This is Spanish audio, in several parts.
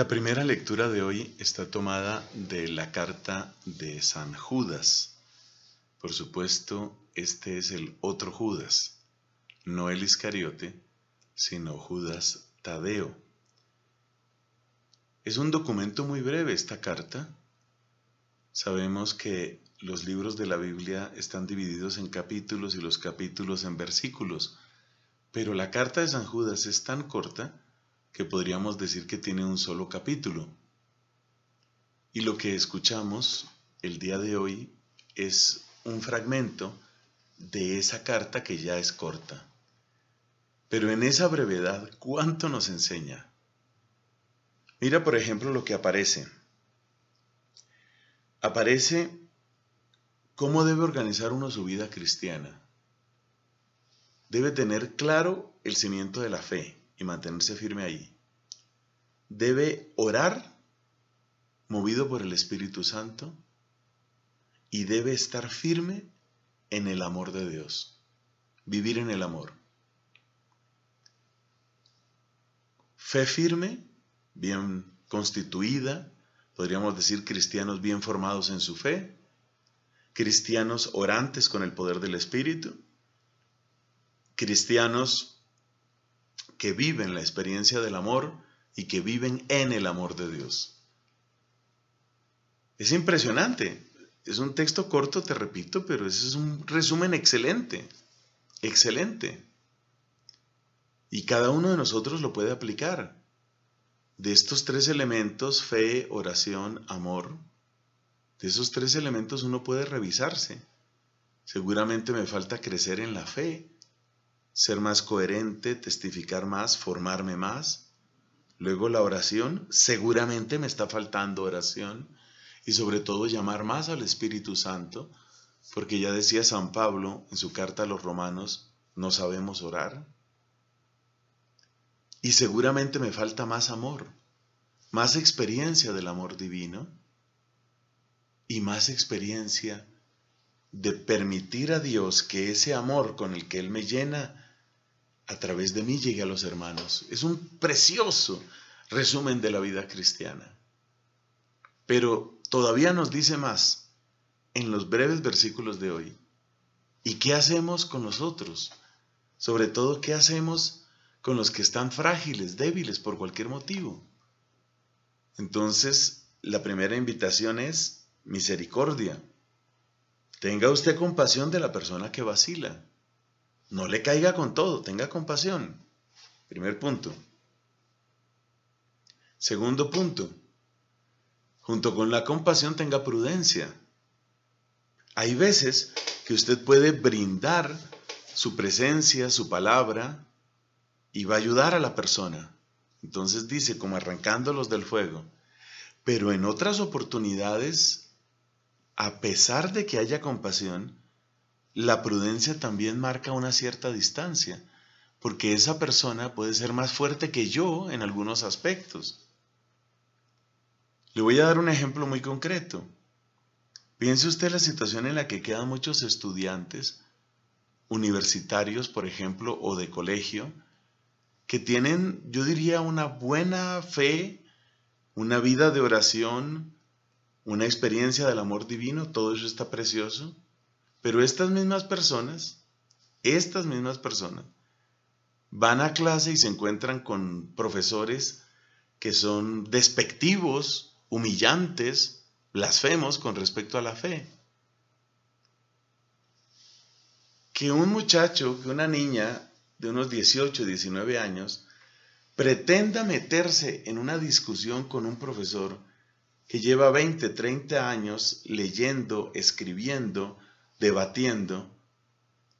La primera lectura de hoy está tomada de la carta de San Judas. Por supuesto, este es el otro Judas, no el Iscariote, sino Judas Tadeo. Es un documento muy breve esta carta. Sabemos que los libros de la Biblia están divididos en capítulos y los capítulos en versículos, pero la carta de San Judas es tan corta que podríamos decir que tiene un solo capítulo. Y lo que escuchamos el día de hoy es un fragmento de esa carta que ya es corta. Pero en esa brevedad, ¿cuánto nos enseña? Mira, por ejemplo, lo que aparece. Aparece cómo debe organizar uno su vida cristiana. Debe tener claro el cimiento de la fe, y mantenerse firme ahí. Debe orar movido por el Espíritu Santo y debe estar firme en el amor de Dios, vivir en el amor. Fe firme, bien constituida, podríamos decir cristianos bien formados en su fe, cristianos orantes con el poder del Espíritu, cristianos que viven la experiencia del amor y que viven en el amor de Dios. Es impresionante. Es un texto corto, te repito, pero ese es un resumen excelente. Excelente. Y cada uno de nosotros lo puede aplicar. De estos tres elementos, fe, oración, amor, de esos tres elementos uno puede revisarse. Seguramente me falta crecer en la fe, ser más coherente, testificar más, formarme más. Luego la oración, seguramente me está faltando oración y sobre todo llamar más al Espíritu Santo, porque ya decía San Pablo en su carta a los romanos, no sabemos orar. Y seguramente me falta más amor, más experiencia del amor divino y más experiencia de permitir a Dios que ese amor con el que Él me llena a través de mí llegué a los hermanos. Es un precioso resumen de la vida cristiana. Pero todavía nos dice más en los breves versículos de hoy. ¿Y qué hacemos con nosotros? Sobre todo, ¿qué hacemos con los que están frágiles, débiles por cualquier motivo? Entonces, la primera invitación es misericordia. Tenga usted compasión de la persona que vacila. No le caiga con todo, tenga compasión. Primer punto. Segundo punto. Junto con la compasión tenga prudencia. Hay veces que usted puede brindar su presencia, su palabra, y va a ayudar a la persona. Entonces dice, como arrancándolos del fuego. Pero en otras oportunidades, a pesar de que haya compasión, la prudencia también marca una cierta distancia, porque esa persona puede ser más fuerte que yo en algunos aspectos. Le voy a dar un ejemplo muy concreto. Piense usted la situación en la que quedan muchos estudiantes, universitarios, por ejemplo, o de colegio, que tienen, yo diría, una buena fe, una vida de oración, una experiencia del amor divino, todo eso está precioso, pero estas mismas personas, estas mismas personas, van a clase y se encuentran con profesores que son despectivos, humillantes, blasfemos con respecto a la fe. Que un muchacho, que una niña de unos 18, 19 años, pretenda meterse en una discusión con un profesor que lleva 20, 30 años leyendo, escribiendo, debatiendo,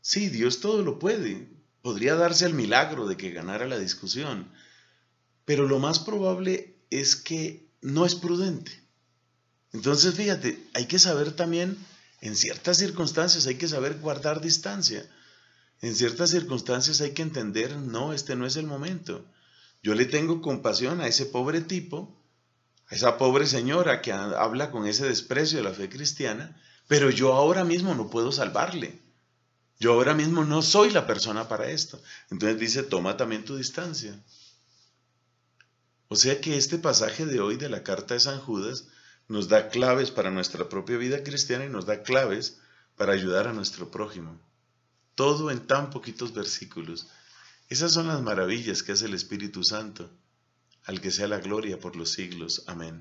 sí, Dios todo lo puede, podría darse el milagro de que ganara la discusión, pero lo más probable es que no es prudente. Entonces, fíjate, hay que saber también, en ciertas circunstancias, hay que saber guardar distancia. En ciertas circunstancias hay que entender, no, este no es el momento. Yo le tengo compasión a ese pobre tipo, a esa pobre señora que habla con ese desprecio de la fe cristiana, pero yo ahora mismo no puedo salvarle. Yo ahora mismo no soy la persona para esto. Entonces dice, toma también tu distancia. O sea que este pasaje de hoy de la carta de San Judas nos da claves para nuestra propia vida cristiana y nos da claves para ayudar a nuestro prójimo. Todo en tan poquitos versículos. Esas son las maravillas que hace el Espíritu Santo, al que sea la gloria por los siglos. Amén.